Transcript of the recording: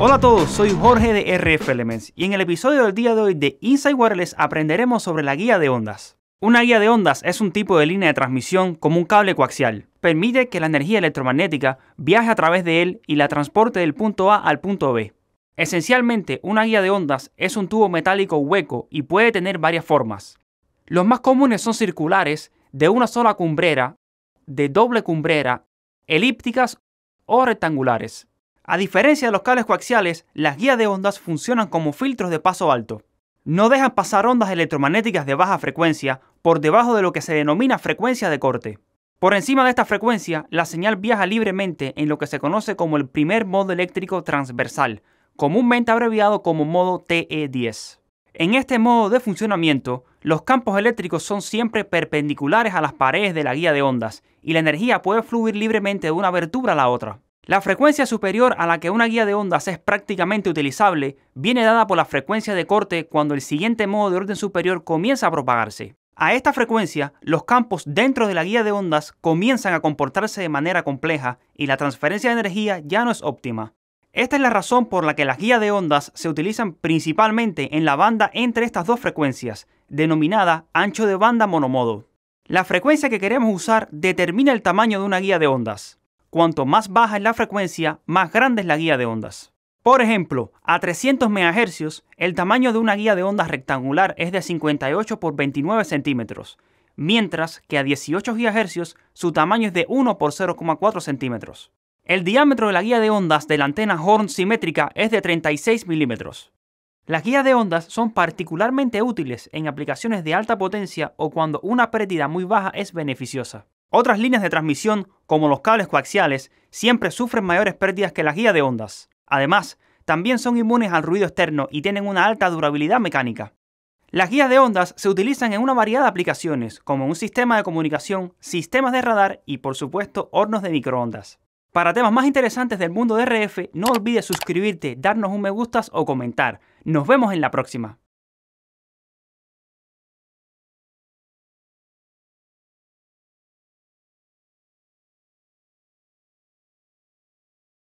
Hola a todos, soy Jorge de RF Elements y en el episodio del día de hoy de Inside Wireless aprenderemos sobre la guía de ondas. Una guía de ondas es un tipo de línea de transmisión como un cable coaxial. Permite que la energía electromagnética viaje a través de él y la transporte del punto A al punto B. Esencialmente, una guía de ondas es un tubo metálico hueco y puede tener varias formas. Los más comunes son circulares, de una sola cumbrera, de doble cumbrera, elípticas o rectangulares. A diferencia de los cables coaxiales, las guías de ondas funcionan como filtros de paso alto. No dejan pasar ondas electromagnéticas de baja frecuencia por debajo de lo que se denomina frecuencia de corte. Por encima de esta frecuencia, la señal viaja libremente en lo que se conoce como el primer modo eléctrico transversal, comúnmente abreviado como modo TE10. En este modo de funcionamiento, los campos eléctricos son siempre perpendiculares a las paredes de la guía de ondas y la energía puede fluir libremente de una abertura a la otra. La frecuencia superior a la que una guía de ondas es prácticamente utilizable viene dada por la frecuencia de corte cuando el siguiente modo de orden superior comienza a propagarse. A esta frecuencia, los campos dentro de la guía de ondas comienzan a comportarse de manera compleja y la transferencia de energía ya no es óptima. Esta es la razón por la que las guías de ondas se utilizan principalmente en la banda entre estas dos frecuencias, denominada ancho de banda monomodo. La frecuencia que queremos usar determina el tamaño de una guía de ondas. Cuanto más baja es la frecuencia, más grande es la guía de ondas. Por ejemplo, a 300 MHz, el tamaño de una guía de ondas rectangular es de 58 por 29 centímetros, mientras que a 18 GHz su tamaño es de 1 por 0,4 centímetros. El diámetro de la guía de ondas de la antena Horn simétrica es de 36 milímetros. Las guías de ondas son particularmente útiles en aplicaciones de alta potencia o cuando una pérdida muy baja es beneficiosa. Otras líneas de transmisión, como los cables coaxiales, siempre sufren mayores pérdidas que las guías de ondas. Además, también son inmunes al ruido externo y tienen una alta durabilidad mecánica. Las guías de ondas se utilizan en una variedad de aplicaciones, como un sistema de comunicación, sistemas de radar y, por supuesto, hornos de microondas. Para temas más interesantes del mundo de RF, no olvides suscribirte, darnos un me gustas o comentar. Nos vemos en la próxima.